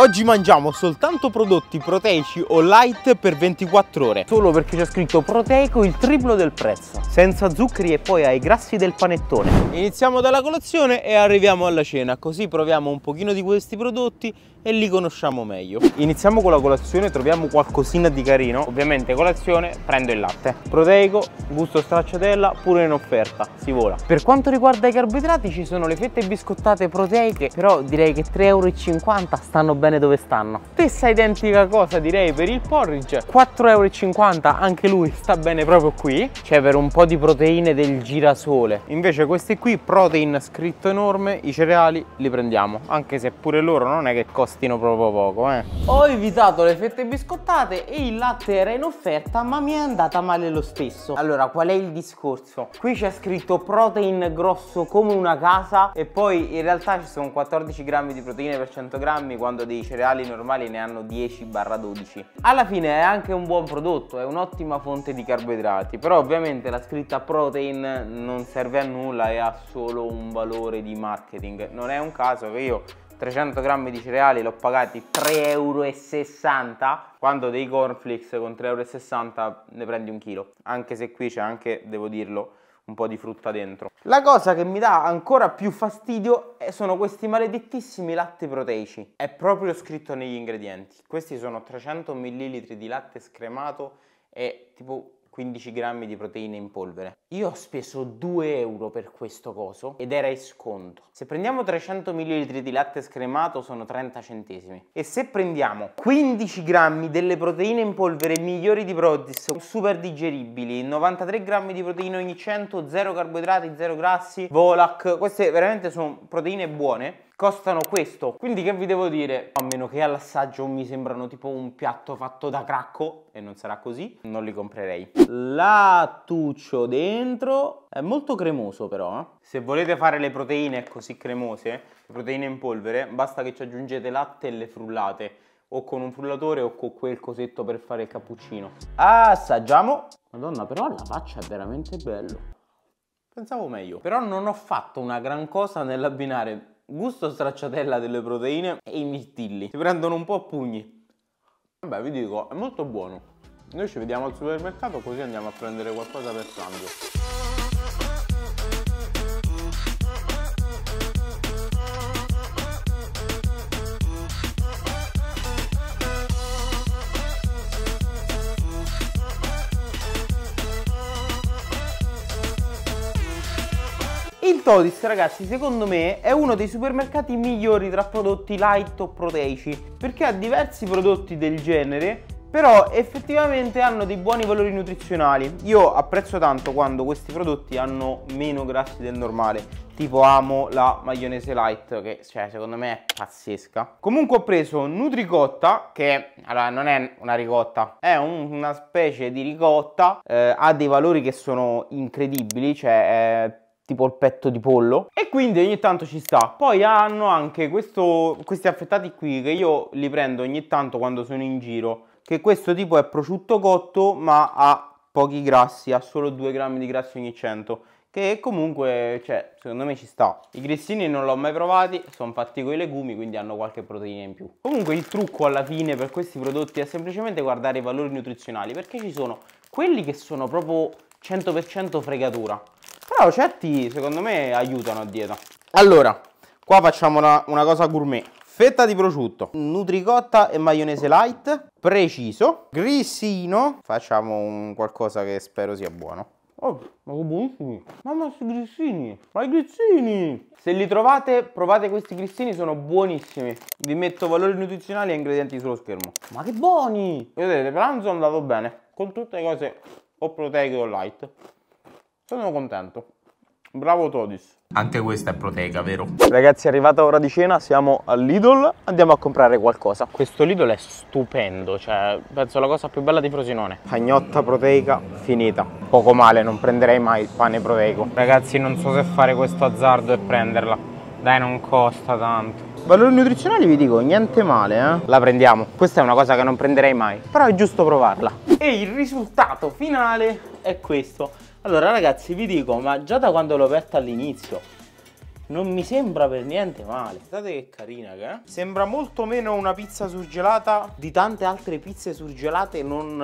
Oggi mangiamo soltanto prodotti proteici o light per 24 ore. Solo perché c'è scritto proteico il triplo del prezzo. Senza zuccheri e poi ai grassi del panettone. Iniziamo dalla colazione e arriviamo alla cena, così proviamo un pochino di questi prodotti e li conosciamo meglio. Iniziamo con la colazione, troviamo qualcosina di carino. Ovviamente colazione prendo il latte. Proteico, gusto stracciatella, pure in offerta, si vola. Per quanto riguarda i carboidrati ci sono le fette biscottate proteiche, però direi che 3,50€ stanno bene bene dove stanno. Stessa identica cosa direi per il porridge, 4,50 euro anche lui sta bene proprio qui, C'è cioè, per un po' di proteine del girasole. Invece questi qui, protein scritto enorme, i cereali li prendiamo, anche se pure loro non è che costino proprio poco. Eh. Ho evitato le fette biscottate e il latte era in offerta ma mi è andata male lo stesso. Allora qual è il discorso? Qui c'è scritto protein grosso come una casa e poi in realtà ci sono 14 grammi di proteine per 100 grammi quando dei i cereali normali ne hanno 10-12. Alla fine è anche un buon prodotto, è un'ottima fonte di carboidrati, però ovviamente la scritta protein non serve a nulla e ha solo un valore di marketing. Non è un caso che io 300 grammi di cereali l'ho pagati 3,60 euro quando dei cornflakes con 3,60 euro ne prendi un chilo anche se qui c'è anche devo dirlo un po' di frutta dentro. La cosa che mi dà ancora più fastidio eh, sono questi maledettissimi latte proteici. È proprio scritto negli ingredienti. Questi sono 300 ml di latte scremato e tipo 15 grammi di proteine in polvere. Io ho speso 2 euro per questo coso ed era in sconto. Se prendiamo 300 ml di latte scremato sono 30 centesimi. E se prendiamo 15 grammi delle proteine in polvere migliori di Prodis, super digeribili, 93 grammi di proteine ogni 100, 0 carboidrati, 0 grassi, Volac, queste veramente sono proteine buone costano questo. Quindi che vi devo dire? A meno che all'assaggio mi sembrano tipo un piatto fatto da cracco, e non sarà così, non li comprerei. Lattuccio dentro, è molto cremoso però. Eh. Se volete fare le proteine così cremose, le proteine in polvere, basta che ci aggiungete latte e le frullate o con un frullatore o con quel cosetto per fare il cappuccino. Assaggiamo! Madonna, però la faccia è veramente bella. Pensavo meglio. Però non ho fatto una gran cosa nell'abbinare gusto stracciatella delle proteine e i mirtilli. Si prendono un po' a pugni. Vabbè, vi dico, è molto buono. Noi ci vediamo al supermercato così andiamo a prendere qualcosa per pranzo. Il Todis ragazzi secondo me è uno dei supermercati migliori tra prodotti light o proteici perché ha diversi prodotti del genere però effettivamente hanno dei buoni valori nutrizionali. Io apprezzo tanto quando questi prodotti hanno meno grassi del normale tipo amo la maionese light che cioè, secondo me è pazzesca comunque ho preso nutricotta che allora non è una ricotta è un, una specie di ricotta eh, ha dei valori che sono incredibili cioè è tipo il petto di pollo e quindi ogni tanto ci sta poi hanno anche questo, questi affettati qui che io li prendo ogni tanto quando sono in giro che questo tipo è prosciutto cotto ma ha pochi grassi ha solo 2 grammi di grassi ogni 100 che comunque cioè secondo me ci sta i grissini non l'ho mai provati sono fatti con i legumi quindi hanno qualche proteina in più comunque il trucco alla fine per questi prodotti è semplicemente guardare i valori nutrizionali perché ci sono quelli che sono proprio 100% fregatura però certi, secondo me, aiutano a dieta. Allora, qua facciamo una, una cosa gourmet. Fetta di prosciutto, nutricotta e maionese light, preciso, grissino, facciamo un qualcosa che spero sia buono. Oh, ma che buonissimi! Mamma, questi grissini! Ma i grissini! Se li trovate, provate questi grissini, sono buonissimi. Vi metto valori nutrizionali e ingredienti sullo schermo. Ma che buoni! Vedete, pranzo è andato bene, con tutte le cose o proteiche o light. Sono contento. Bravo Todis. Anche questa è proteica, vero? Ragazzi, è arrivata ora di cena, siamo all'Idol, andiamo a comprare qualcosa. Questo Lidl è stupendo, cioè penso la cosa più bella di Frosinone. Pagnotta proteica finita. Poco male, non prenderei mai il pane proteico. Ragazzi, non so se fare questo azzardo e prenderla. Dai, non costa tanto. Valori nutrizionali vi dico, niente male, eh? La prendiamo. Questa è una cosa che non prenderei mai, però è giusto provarla. E il risultato finale è questo. Allora ragazzi vi dico, ma già da quando l'ho aperta all'inizio non mi sembra per niente male. Guardate che carina che è. Sembra molto meno una pizza surgelata di tante altre pizze surgelate non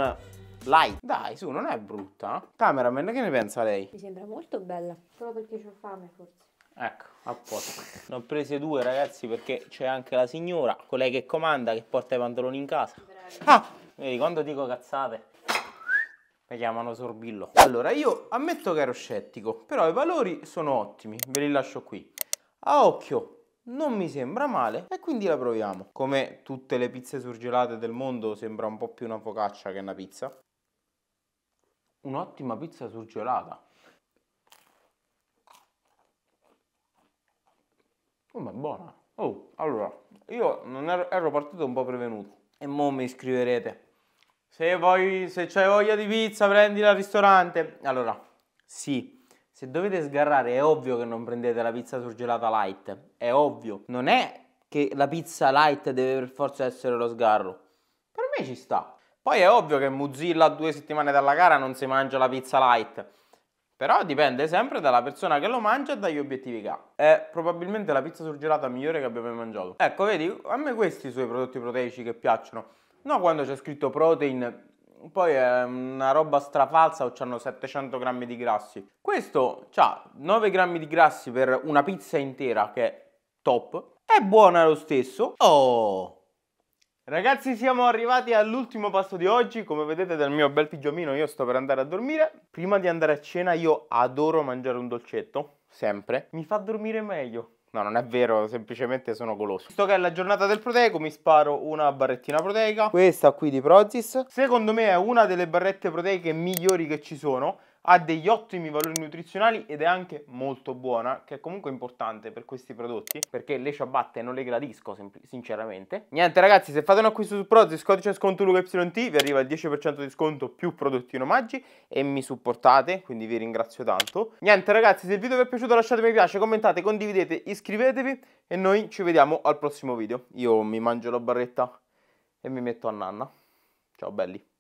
light. Dai, su, non è brutta. Cameraman, che ne pensa lei? Mi sembra molto bella, solo perché ho fame forse. Ecco, a posto. ne ho prese due ragazzi perché c'è anche la signora, colei che comanda, che porta i pantaloni in casa. Bravi. Ah! Vedi, quando dico cazzate... Mi chiamano Sorbillo. Allora, io ammetto che ero scettico, però i valori sono ottimi, ve li lascio qui. A occhio, non mi sembra male e quindi la proviamo. Come tutte le pizze surgelate del mondo, sembra un po' più una focaccia che una pizza. Un'ottima pizza surgelata. Oh, mm, ma è buona. Oh, allora, io ero, ero partito un po' prevenuto. E mo mi iscriverete. Se vuoi, se c'hai voglia di pizza, prendila al ristorante. Allora, sì. Se dovete sgarrare è ovvio che non prendete la pizza surgelata light, è ovvio. Non è che la pizza light deve per forza essere lo sgarro. Per me ci sta. Poi è ovvio che Mozilla due settimane dalla gara non si mangia la pizza light. Però dipende sempre dalla persona che lo mangia e dagli obiettivi che ha. È probabilmente la pizza surgelata migliore che abbia mai mangiato. Ecco, vedi, a me questi sono i prodotti proteici che piacciono. No, quando c'è scritto protein, poi è una roba strafalsa o hanno 700 grammi di grassi. Questo ha 9 grammi di grassi per una pizza intera che è top. È buona lo stesso. Oh! Ragazzi siamo arrivati all'ultimo pasto di oggi, come vedete dal mio bel pigiamino io sto per andare a dormire. Prima di andare a cena io adoro mangiare un dolcetto, sempre. Mi fa dormire meglio. No, non è vero, semplicemente sono goloso. Visto che è la giornata del proteico, mi sparo una barrettina proteica. Questa qui di Prozis. Secondo me è una delle barrette proteiche migliori che ci sono ha degli ottimi valori nutrizionali ed è anche molto buona, che è comunque importante per questi prodotti, perché le ciabatte non le gradisco sinceramente. Niente ragazzi, se fate un acquisto su Prozis, codice sconto LucaYT, vi arriva il 10% di sconto più prodotti in omaggi e mi supportate, quindi vi ringrazio tanto. Niente ragazzi, se il video vi è piaciuto lasciate mi piace, commentate, condividete, iscrivetevi e noi ci vediamo al prossimo video. Io mi mangio la barretta e mi metto a nanna. Ciao belli!